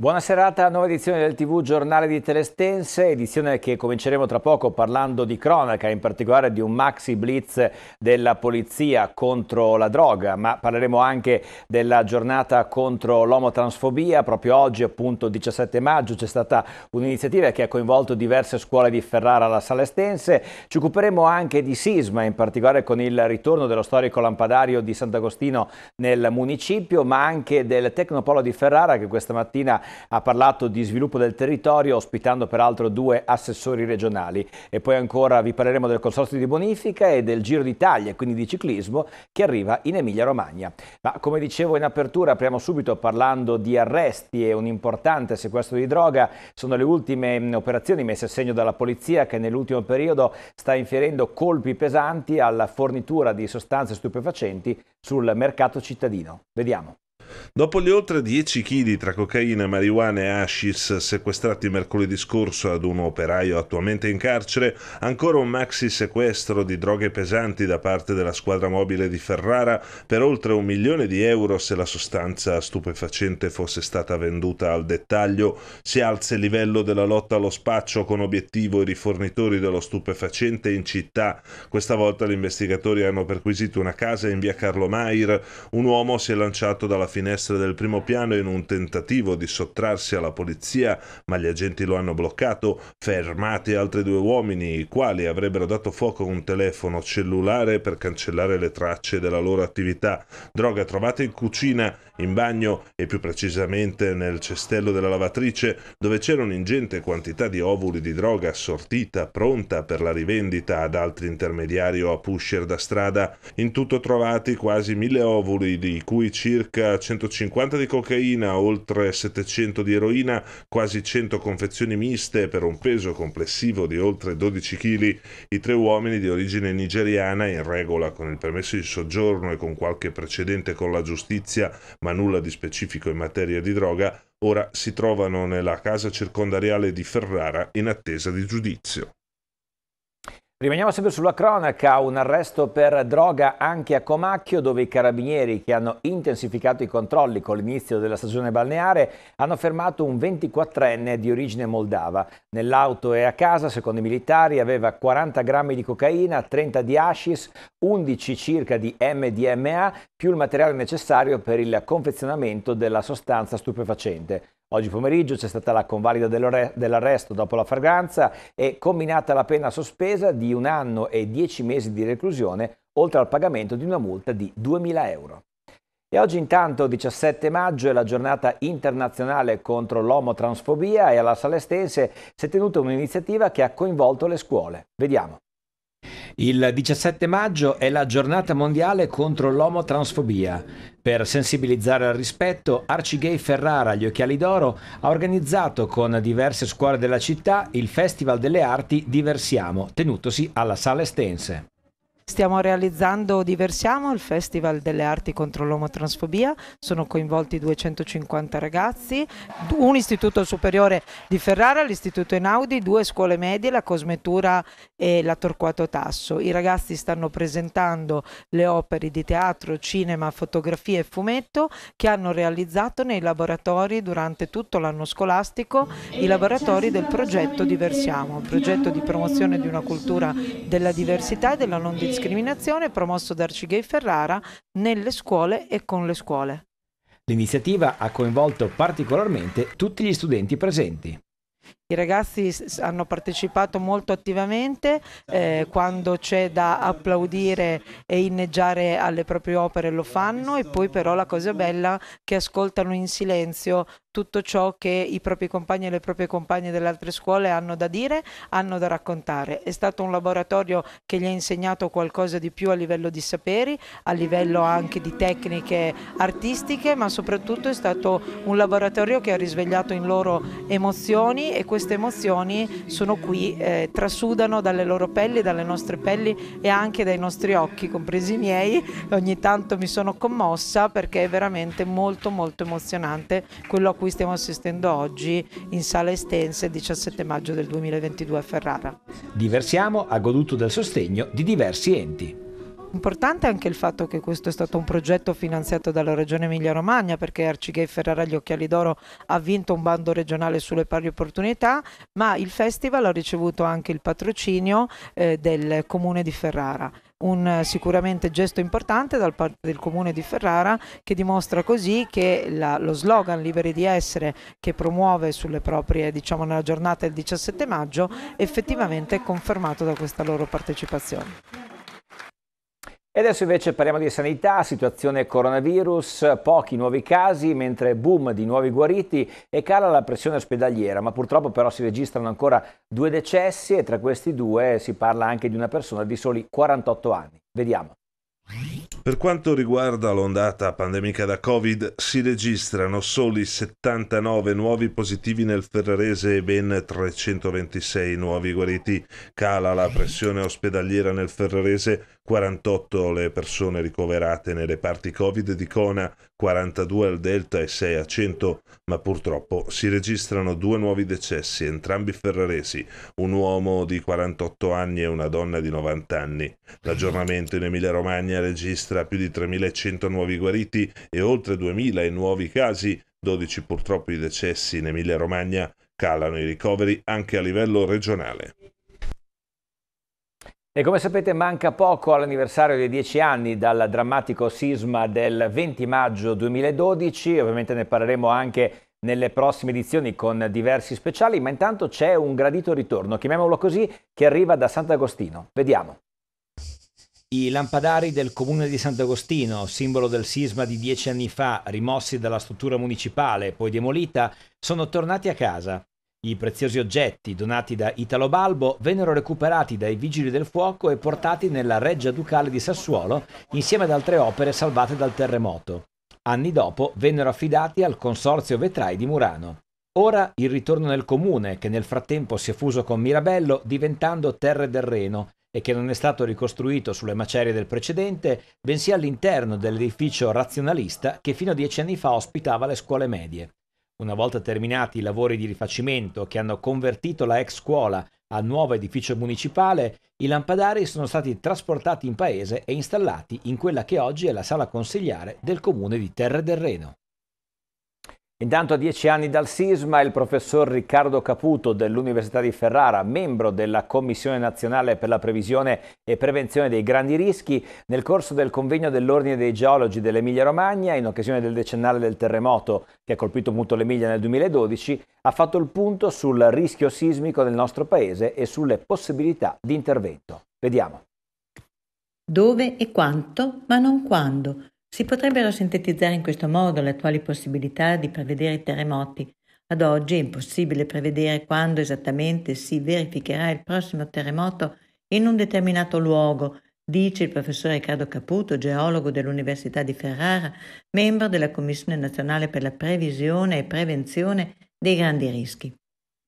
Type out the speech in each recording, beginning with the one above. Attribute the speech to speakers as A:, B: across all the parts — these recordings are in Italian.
A: Buona serata, nuova edizione del TV Giornale di Telestense, edizione che cominceremo tra poco parlando di cronaca, in particolare di un maxi blitz della polizia contro la droga, ma parleremo anche della giornata contro l'omotransfobia, proprio oggi appunto 17 maggio c'è stata un'iniziativa che ha coinvolto diverse scuole di Ferrara alla Salestense, ci occuperemo anche di sisma, in particolare con il ritorno dello storico lampadario di Sant'Agostino nel municipio, ma anche del Tecnopolo di Ferrara che questa mattina ha ha parlato di sviluppo del territorio ospitando peraltro due assessori regionali e poi ancora vi parleremo del consorzio di bonifica e del Giro d'Italia, quindi di ciclismo, che arriva in Emilia Romagna. Ma come dicevo in apertura, apriamo subito parlando di arresti e un importante sequestro di droga. Sono le ultime operazioni messe a segno dalla polizia che nell'ultimo periodo sta inferendo colpi pesanti alla fornitura di sostanze stupefacenti sul mercato cittadino. Vediamo.
B: Dopo gli oltre 10 kg tra cocaina, marijuana e hashish sequestrati mercoledì scorso ad un operaio attualmente in carcere, ancora un maxi sequestro di droghe pesanti da parte della squadra mobile di Ferrara per oltre un milione di euro se la sostanza stupefacente fosse stata venduta al dettaglio, si alza il livello della lotta allo spaccio con obiettivo i rifornitori dello stupefacente in città. Questa volta gli investigatori hanno perquisito una casa in via Carlo Mair, un uomo si è lanciato dalla finestra finestre del primo piano in un tentativo di sottrarsi alla polizia, ma gli agenti lo hanno bloccato, fermati altri due uomini, i quali avrebbero dato fuoco a un telefono cellulare per cancellare le tracce della loro attività. Droga trovata in cucina, in bagno e più precisamente nel cestello della lavatrice, dove c'era un'ingente quantità di ovuli di droga assortita, pronta per la rivendita ad altri intermediari o a pusher da strada. In tutto trovati quasi mille ovuli, di cui circa 450 di cocaina, oltre 700 di eroina, quasi 100 confezioni miste per un peso complessivo di oltre 12 kg. I tre uomini di origine nigeriana, in regola con il permesso di soggiorno e con qualche precedente con la giustizia, ma nulla di specifico in materia di droga, ora si trovano nella casa circondariale di Ferrara in attesa di giudizio.
A: Rimaniamo sempre sulla cronaca, un arresto per droga anche a Comacchio dove i carabinieri che hanno intensificato i controlli con l'inizio della stagione balneare hanno fermato un 24enne di origine moldava. Nell'auto e a casa, secondo i militari, aveva 40 grammi di cocaina, 30 di hashish, 11 circa di MDMA più il materiale necessario per il confezionamento della sostanza stupefacente. Oggi pomeriggio c'è stata la convalida dell'arresto dopo la fragranza e combinata la pena sospesa di un anno e dieci mesi di reclusione, oltre al pagamento di una multa di 2.000 euro. E oggi intanto 17 maggio è la giornata internazionale contro l'omotransfobia e alla Salestense si è tenuta un'iniziativa che ha coinvolto le scuole. Vediamo. Il 17 maggio è la giornata mondiale contro l'omotransfobia. Per sensibilizzare al rispetto, Arcigay Ferrara, gli Occhiali d'Oro, ha organizzato con diverse scuole della città il Festival delle Arti Diversiamo, tenutosi alla Sala Estense.
C: Stiamo realizzando Diversiamo, il Festival delle Arti contro l'omotransfobia, sono coinvolti 250 ragazzi, un istituto superiore di Ferrara, l'istituto Einaudi, due scuole medie, la Cosmetura e la Torquato Tasso. I ragazzi stanno presentando le opere di teatro, cinema, fotografia e fumetto che hanno realizzato nei laboratori durante tutto l'anno scolastico, i laboratori del progetto Diversiamo, un progetto di promozione di una cultura della diversità e della non discriminazione discriminazione promosso da Arcigay Ferrara nelle scuole e con le scuole.
A: L'iniziativa ha coinvolto particolarmente tutti gli studenti presenti.
C: I ragazzi hanno partecipato molto attivamente, eh, quando c'è da applaudire e inneggiare alle proprie opere lo fanno e poi però la cosa bella che ascoltano in silenzio tutto ciò che i propri compagni e le proprie compagne delle altre scuole hanno da dire, hanno da raccontare. È stato un laboratorio che gli ha insegnato qualcosa di più a livello di saperi, a livello anche di tecniche artistiche, ma soprattutto è stato un laboratorio che ha risvegliato in loro emozioni e questo queste emozioni sono qui, eh, trasudano dalle loro pelli, dalle nostre pelli e anche dai nostri occhi, compresi i miei. Ogni tanto mi sono commossa perché è veramente molto molto emozionante quello a cui stiamo assistendo oggi in sala estense 17 maggio del 2022 a Ferrara.
A: Diversiamo ha goduto del sostegno di diversi enti.
C: Importante anche il fatto che questo è stato un progetto finanziato dalla Regione Emilia-Romagna perché Arcigay Ferrara gli Occhiali d'Oro ha vinto un bando regionale sulle pari opportunità, ma il festival ha ricevuto anche il patrocinio eh, del Comune di Ferrara un eh, sicuramente gesto importante da parte del comune di Ferrara che dimostra così che la, lo slogan liberi di essere che promuove sulle proprie diciamo nella giornata del 17 maggio effettivamente è confermato da questa loro partecipazione.
A: E adesso invece parliamo di sanità, situazione coronavirus, pochi nuovi casi, mentre boom di nuovi guariti e cala la pressione ospedaliera, ma purtroppo però si registrano ancora due decessi e tra questi due si parla anche di una persona di soli 48 anni. Vediamo.
B: Per quanto riguarda l'ondata pandemica da Covid, si registrano soli 79 nuovi positivi nel Ferrarese e ben 326 nuovi guariti. Cala la pressione ospedaliera nel Ferrarese 48 le persone ricoverate nelle parti Covid di Cona, 42 al Delta e 6 a 100, ma purtroppo si registrano due nuovi decessi, entrambi ferraresi, un uomo di 48 anni e una donna di 90 anni. L'aggiornamento in Emilia-Romagna registra più di 3.100 nuovi guariti e oltre 2.000 i nuovi casi, 12 purtroppo i decessi in Emilia-Romagna, calano i ricoveri anche a livello regionale.
A: E come sapete manca poco all'anniversario dei dieci anni dal drammatico sisma del 20 maggio 2012, ovviamente ne parleremo anche nelle prossime edizioni con diversi speciali, ma intanto c'è un gradito ritorno, chiamiamolo così, che arriva da Sant'Agostino. Vediamo. I lampadari del comune di Sant'Agostino, simbolo del sisma di dieci anni fa, rimossi dalla struttura municipale, poi demolita, sono tornati a casa. I preziosi oggetti donati da Italo Balbo vennero recuperati dai vigili del fuoco e portati nella reggia ducale di Sassuolo insieme ad altre opere salvate dal terremoto. Anni dopo vennero affidati al Consorzio Vetrai di Murano. Ora il ritorno nel comune, che nel frattempo si è fuso con Mirabello diventando Terre del Reno e che non è stato ricostruito sulle macerie del precedente, bensì all'interno dell'edificio razionalista che fino a dieci anni fa ospitava le scuole medie. Una volta terminati i lavori di rifacimento che hanno convertito la ex scuola al nuovo edificio municipale, i lampadari sono stati trasportati in paese e installati in quella che oggi è la sala consigliare del comune di Terre del Reno. Intanto a dieci anni dal sisma il professor Riccardo Caputo dell'Università di Ferrara, membro della Commissione Nazionale per la Previsione e Prevenzione dei Grandi Rischi, nel corso del convegno dell'Ordine dei Geologi dell'Emilia Romagna, in occasione del decennale del terremoto che ha colpito molto l'Emilia nel 2012, ha fatto il punto sul rischio sismico del nostro Paese e sulle possibilità di intervento. Vediamo.
D: Dove e quanto, ma non quando. Si potrebbero sintetizzare in questo modo le attuali possibilità di prevedere i terremoti. Ad oggi è impossibile prevedere quando esattamente si verificherà il prossimo terremoto in un determinato luogo, dice il professore Riccardo Caputo, geologo dell'Università di Ferrara, membro della Commissione nazionale per la previsione e prevenzione dei grandi rischi.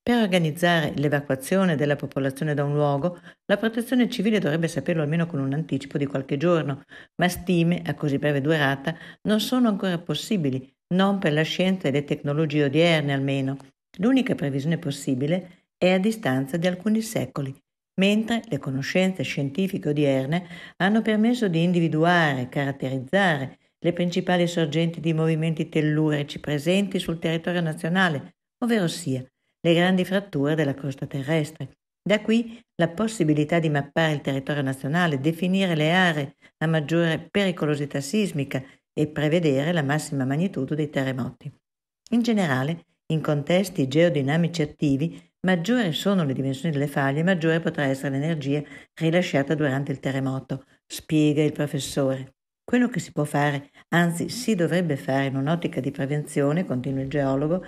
D: Per organizzare l'evacuazione della popolazione da un luogo, la protezione civile dovrebbe saperlo almeno con un anticipo di qualche giorno, ma stime a così breve durata non sono ancora possibili, non per la scienza e le tecnologie odierne almeno. L'unica previsione possibile è a distanza di alcuni secoli, mentre le conoscenze scientifiche odierne hanno permesso di individuare, caratterizzare le principali sorgenti di movimenti tellurici presenti sul territorio nazionale, ovvero sia le grandi fratture della costa terrestre. Da qui la possibilità di mappare il territorio nazionale, definire le aree a maggiore pericolosità sismica e prevedere la massima magnitudo dei terremoti. In generale, in contesti geodinamici attivi, maggiore sono le dimensioni delle faglie, maggiore potrà essere l'energia rilasciata durante il terremoto, spiega il professore. Quello che si può fare, anzi si dovrebbe fare in un'ottica di prevenzione, continua il geologo,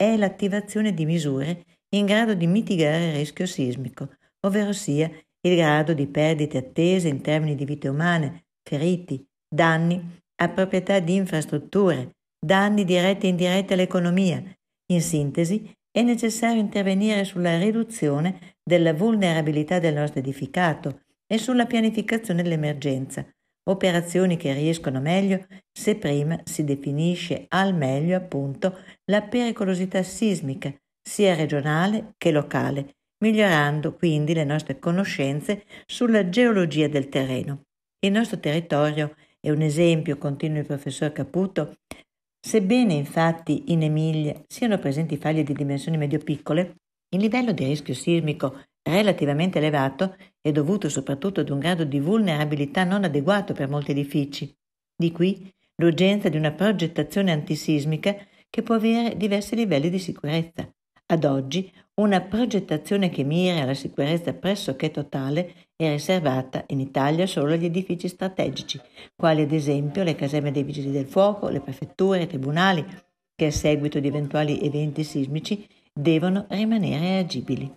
D: è l'attivazione di misure in grado di mitigare il rischio sismico, ovvero sia il grado di perdite attese in termini di vite umane, feriti, danni a proprietà di infrastrutture, danni diretti e indiretti all'economia. In sintesi, è necessario intervenire sulla riduzione della vulnerabilità del nostro edificato e sulla pianificazione dell'emergenza, operazioni che riescono meglio se prima si definisce al meglio appunto la pericolosità sismica sia regionale che locale, migliorando quindi le nostre conoscenze sulla geologia del terreno. Il nostro territorio è un esempio, continua il professor Caputo, sebbene infatti in Emilia siano presenti faglie di dimensioni medio-piccole, il livello di rischio sismico relativamente elevato è dovuto soprattutto ad un grado di vulnerabilità non adeguato per molti edifici. Di qui l'urgenza di una progettazione antisismica che può avere diversi livelli di sicurezza. Ad oggi una progettazione che mira alla sicurezza pressoché totale è riservata in Italia solo agli edifici strategici, quali ad esempio le caserme dei vigili del fuoco, le prefetture, i tribunali, che a seguito di eventuali eventi sismici devono rimanere agibili.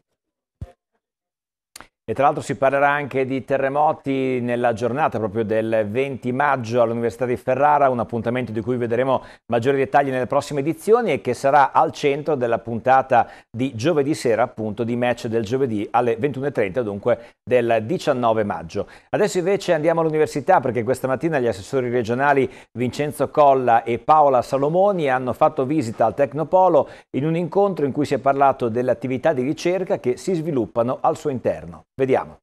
A: E tra l'altro si parlerà anche di terremoti nella giornata proprio del 20 maggio all'Università di Ferrara, un appuntamento di cui vedremo maggiori dettagli nelle prossime edizioni e che sarà al centro della puntata di giovedì sera, appunto di match del giovedì alle 21.30, dunque del 19 maggio. Adesso invece andiamo all'università perché questa mattina gli assessori regionali Vincenzo Colla e Paola Salomoni hanno fatto visita al Tecnopolo in un incontro in cui si è parlato delle attività di ricerca che si sviluppano al suo interno. Vediamo.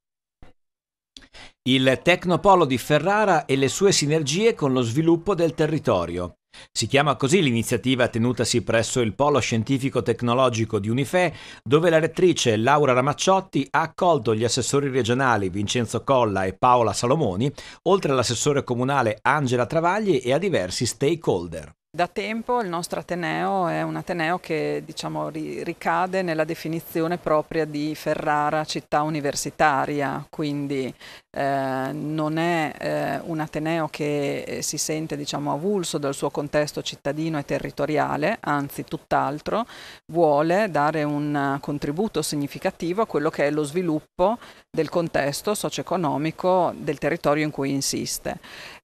A: Il Tecnopolo di Ferrara e le sue sinergie con lo sviluppo del territorio. Si chiama così l'iniziativa tenutasi presso il Polo Scientifico Tecnologico di Unife, dove la rettrice Laura Ramacciotti ha accolto gli assessori regionali Vincenzo Colla e Paola Salomoni, oltre all'assessore comunale Angela Travagli e a diversi stakeholder.
E: Da tempo il nostro Ateneo è un Ateneo che diciamo, ricade nella definizione propria di Ferrara città universitaria, quindi eh, non è eh, un Ateneo che eh, si sente diciamo, avulso dal suo contesto cittadino e territoriale, anzi tutt'altro, vuole dare un contributo significativo a quello che è lo sviluppo del contesto socio-economico del territorio in cui insiste.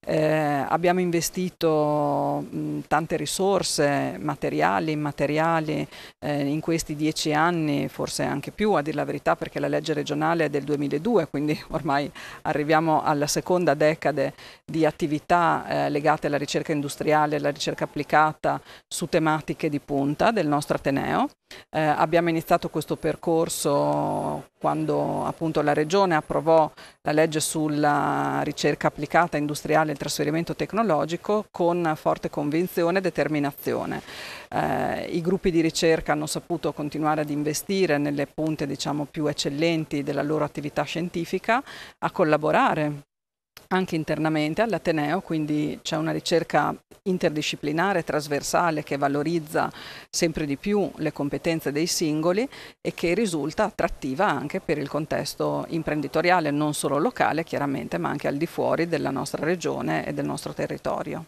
E: Eh, abbiamo investito mh, tante risorse materiali, immateriali eh, in questi dieci anni, forse anche più a dire la verità perché la legge regionale è del 2002, quindi ormai arriviamo alla seconda decade di attività eh, legate alla ricerca industriale, alla ricerca applicata su tematiche di punta del nostro Ateneo. Eh, abbiamo iniziato questo percorso quando appunto la Regione approvò la legge sulla ricerca applicata industriale e il trasferimento tecnologico con forte convinzione e determinazione. Eh, I gruppi di ricerca hanno saputo continuare ad investire nelle punte diciamo, più eccellenti della loro attività scientifica, a collaborare anche internamente all'Ateneo, quindi c'è una ricerca interdisciplinare, trasversale, che valorizza sempre di più le competenze dei singoli e che risulta attrattiva anche per il contesto imprenditoriale, non solo locale chiaramente, ma anche al di fuori della nostra regione e del nostro territorio.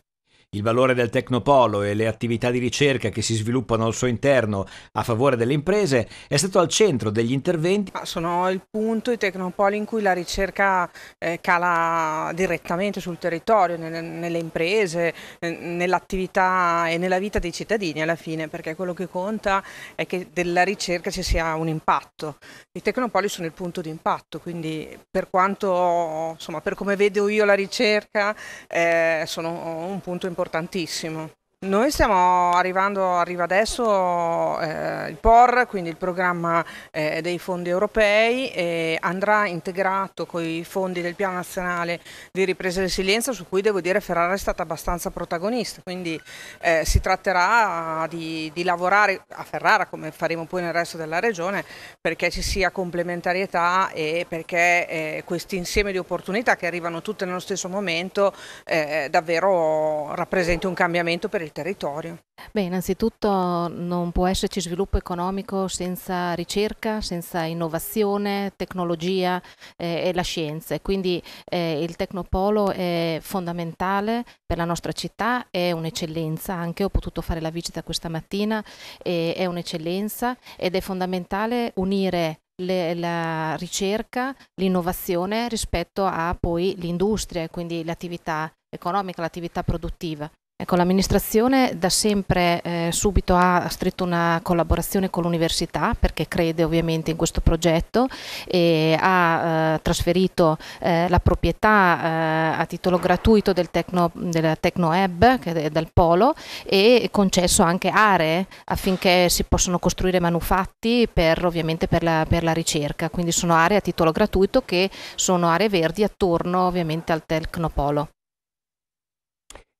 A: Il valore del Tecnopolo e le attività di ricerca che si sviluppano al suo interno a favore delle imprese è stato al centro degli
F: interventi. Sono il punto, i Tecnopoli, in cui la ricerca eh, cala direttamente sul territorio, nelle, nelle imprese, eh, nell'attività e nella vita dei cittadini alla fine, perché quello che conta è che della ricerca ci sia un impatto. I Tecnopoli sono il punto di impatto, quindi per quanto, insomma, per come vedo io la ricerca, eh, sono un punto importante importantissimo noi stiamo arrivando, arriva adesso eh, il POR, quindi il programma eh, dei fondi europei, e andrà integrato con i fondi del Piano Nazionale di Ripresa e Resilienza, su cui devo dire Ferrara è stata abbastanza protagonista, quindi eh, si tratterà di, di, lavorare a Ferrara, come faremo poi nel resto della regione, perché ci sia complementarietà e perché eh, questo insieme di opportunità che arrivano tutte nello stesso momento eh, davvero rappresenti un cambiamento per il il territorio.
G: Beh, innanzitutto non può esserci sviluppo economico senza ricerca, senza innovazione, tecnologia eh, e la scienza. Quindi eh, il Tecnopolo è fondamentale per la nostra città, è un'eccellenza, anche ho potuto fare la visita questa mattina, eh, è un'eccellenza ed è fondamentale unire le, la ricerca, l'innovazione rispetto a poi l'industria, quindi l'attività economica, l'attività produttiva. Ecco, l'amministrazione da sempre eh, subito ha stretto una collaborazione con l'università perché crede ovviamente in questo progetto e ha eh, trasferito eh, la proprietà eh, a titolo gratuito del Tecno, del Tecno Hub, che è del Polo, e concesso anche aree affinché si possano costruire manufatti per, ovviamente per la, per la ricerca. Quindi sono aree a titolo gratuito che sono aree verdi attorno ovviamente al Tecnopolo.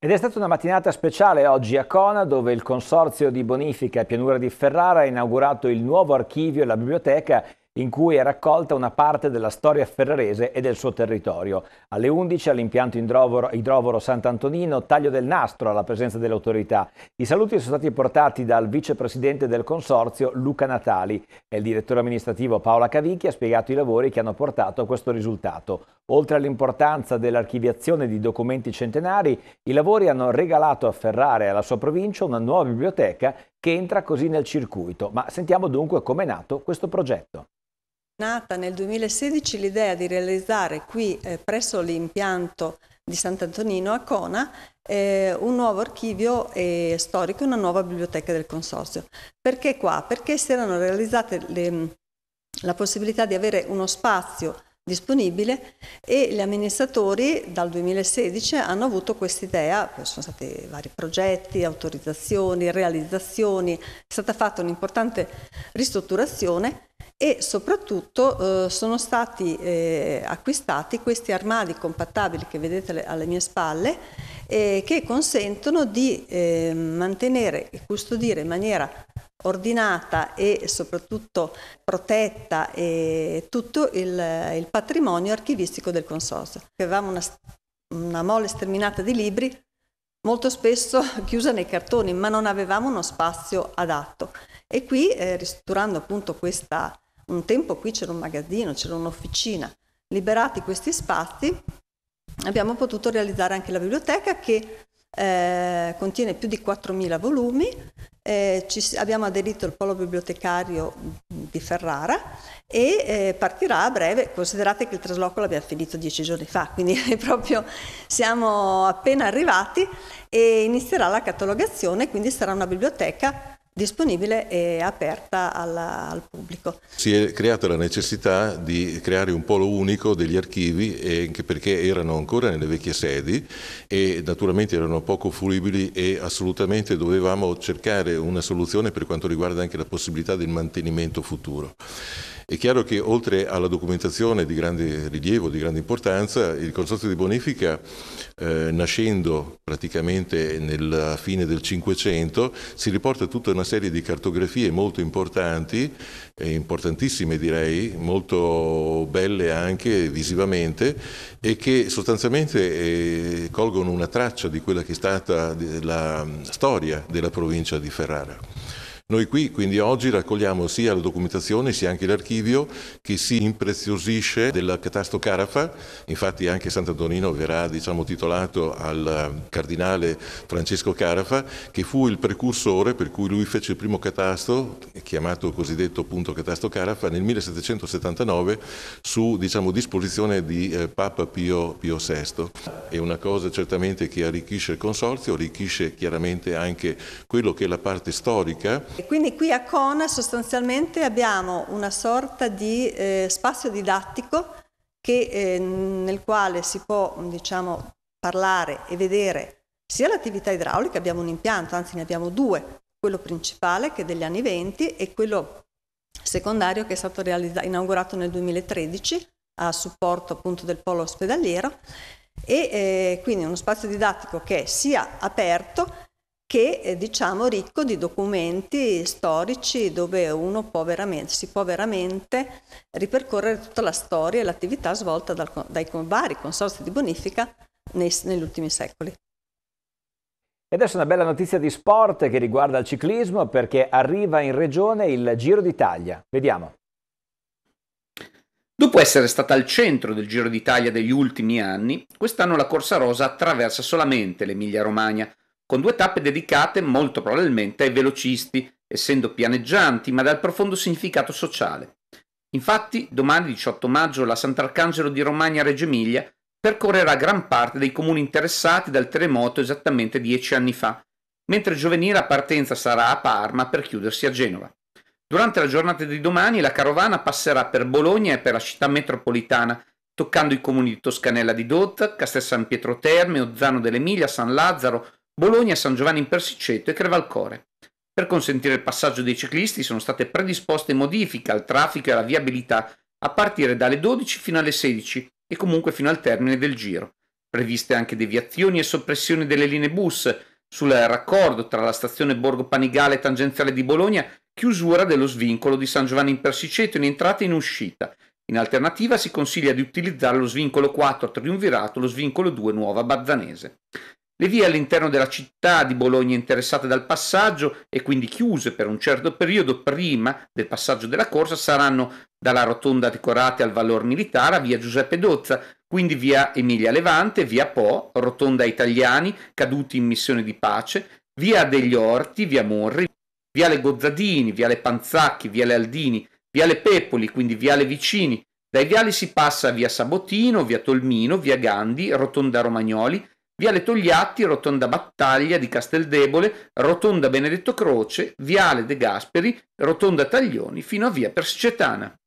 A: Ed è stata una mattinata speciale oggi a Cona, dove il Consorzio di Bonifica Pianura di Ferrara ha inaugurato il nuovo archivio e la biblioteca in cui è raccolta una parte della storia ferrarese e del suo territorio. Alle 11 all'impianto idrovoro, idrovoro Sant'Antonino, taglio del nastro alla presenza delle autorità. I saluti sono stati portati dal vicepresidente del consorzio Luca Natali e il direttore amministrativo Paola Cavicchi ha spiegato i lavori che hanno portato a questo risultato. Oltre all'importanza dell'archiviazione di documenti centenari, i lavori hanno regalato a Ferrara e alla sua provincia una nuova biblioteca che entra così nel circuito. Ma sentiamo dunque com'è nato questo progetto
H: nata nel 2016 l'idea di realizzare qui eh, presso l'impianto di Sant'Antonino a Cona eh, un nuovo archivio eh, storico e una nuova biblioteca del consorzio. Perché qua? Perché si erano realizzate le, mm, la possibilità di avere uno spazio disponibile e gli amministratori dal 2016 hanno avuto quest'idea, sono stati vari progetti, autorizzazioni, realizzazioni, è stata fatta un'importante ristrutturazione e soprattutto eh, sono stati eh, acquistati questi armadi compattabili che vedete alle mie spalle eh, che consentono di eh, mantenere e custodire in maniera ordinata e soprattutto protetta eh, tutto il, il, patrimonio archivistico del Consorzio. Avevamo una, una mole sterminata di libri, molto spesso chiusa nei cartoni, ma non avevamo uno spazio adatto. E qui, eh, ristrutturando appunto questa, un tempo qui c'era un magazzino, c'era un'officina, liberati questi spazi, abbiamo potuto realizzare anche la biblioteca che eh, contiene più di 4.000 volumi, eh, ci, abbiamo aderito al polo bibliotecario di Ferrara e eh, partirà a breve, considerate che il trasloco l'abbiamo finito dieci giorni fa, quindi proprio siamo appena arrivati e inizierà la catalogazione, quindi sarà una biblioteca disponibile e aperta alla, al pubblico.
I: Si è creata la necessità di creare un polo unico degli archivi eh, anche perché erano ancora nelle vecchie sedi e naturalmente erano poco fruibili e assolutamente dovevamo cercare una soluzione per quanto riguarda anche la possibilità del mantenimento futuro. È chiaro che oltre alla documentazione di grande rilievo, di grande importanza, il Consorzio di Bonifica, eh, nascendo praticamente nella fine del Cinquecento, si riporta tutta una serie di cartografie molto importanti, eh, importantissime direi, molto belle anche visivamente e che sostanzialmente eh, colgono una traccia di quella che è stata la storia della provincia di Ferrara. Noi qui quindi oggi raccogliamo sia la documentazione sia anche l'archivio che si impreziosisce del catasto Carafa, infatti anche Sant'Antonino verrà diciamo, titolato al cardinale Francesco Carafa che fu il precursore per cui lui fece il primo catasto, chiamato cosiddetto appunto catasto Carafa, nel 1779 su diciamo, disposizione di eh, Papa Pio, Pio VI. È una cosa certamente che arricchisce il consorzio, arricchisce chiaramente anche quello che è la parte storica
H: e quindi qui a Cona sostanzialmente abbiamo una sorta di eh, spazio didattico che, eh, nel quale si può diciamo, parlare e vedere sia l'attività idraulica, abbiamo un impianto, anzi ne abbiamo due, quello principale che è degli anni 20 e quello secondario che è stato inaugurato nel 2013 a supporto appunto del polo ospedaliero e eh, quindi uno spazio didattico che è sia aperto che è diciamo, ricco di documenti storici dove uno può si può veramente ripercorrere tutta la storia e l'attività svolta dal, dai vari consorzi di bonifica nei, negli ultimi secoli. E
A: adesso una bella notizia di sport che riguarda il ciclismo perché arriva in regione il Giro d'Italia. Vediamo.
J: Dopo essere stata al centro del Giro d'Italia degli ultimi anni, quest'anno la Corsa Rosa attraversa solamente l'Emilia Romagna con due tappe dedicate molto probabilmente ai velocisti, essendo pianeggianti ma dal profondo significato sociale. Infatti, domani 18 maggio la Sant'Arcangelo di Romagna Reggio Emilia percorrerà gran parte dei comuni interessati dal terremoto esattamente dieci anni fa, mentre giovedì la partenza sarà a Parma per chiudersi a Genova. Durante la giornata di domani la carovana passerà per Bologna e per la città metropolitana, toccando i comuni di Toscanella di Dozza, Castel San Pietro Terme, Ozzano dell'Emilia, San Lazzaro, Bologna, San Giovanni in Persiceto e Crevalcore. Per consentire il passaggio dei ciclisti sono state predisposte modifiche al traffico e alla viabilità a partire dalle 12 fino alle 16 e comunque fino al termine del giro. Previste anche deviazioni e soppressioni delle linee bus sul raccordo tra la stazione Borgo Panigale e tangenziale di Bologna, chiusura dello svincolo di San Giovanni in Persiceto in entrata e in uscita. In alternativa si consiglia di utilizzare lo svincolo 4 Triunvirato, lo svincolo 2 Nuova Bazzanese. Le vie all'interno della città di Bologna interessate dal passaggio e quindi chiuse per un certo periodo prima del passaggio della corsa saranno dalla rotonda decorate al valor militare a via Giuseppe Dozza, quindi via Emilia Levante, via Po, rotonda Italiani caduti in missione di pace, via degli Orti, via Morri, via Le Gozzadini, via Le Panzacchi, via Le Aldini, via Le Pepoli, quindi via Le Vicini. Dai viali si passa via Sabotino, via Tolmino, via Gandhi, rotonda Romagnoli, Viale Togliatti, Rotonda Battaglia di Casteldebole, Rotonda Benedetto Croce, Viale De Gasperi, Rotonda Taglioni fino a Via Persicetana.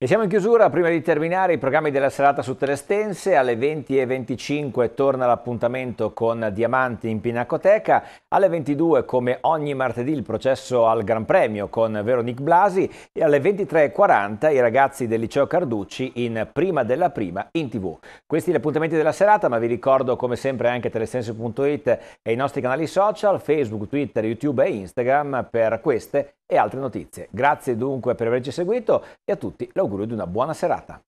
A: E siamo in chiusura, prima di terminare i programmi della serata su Telestense, alle 20.25 torna l'appuntamento con Diamanti in Pinacoteca, alle 22 come ogni martedì il processo al Gran Premio con Veronique Blasi e alle 23.40 i ragazzi del liceo Carducci in Prima della Prima in tv. Questi gli appuntamenti della serata, ma vi ricordo come sempre anche telestense.it e i nostri canali social, Facebook, Twitter, YouTube e Instagram per queste e altre notizie. Grazie dunque per averci seguito e a tutti l'augurio di una buona serata.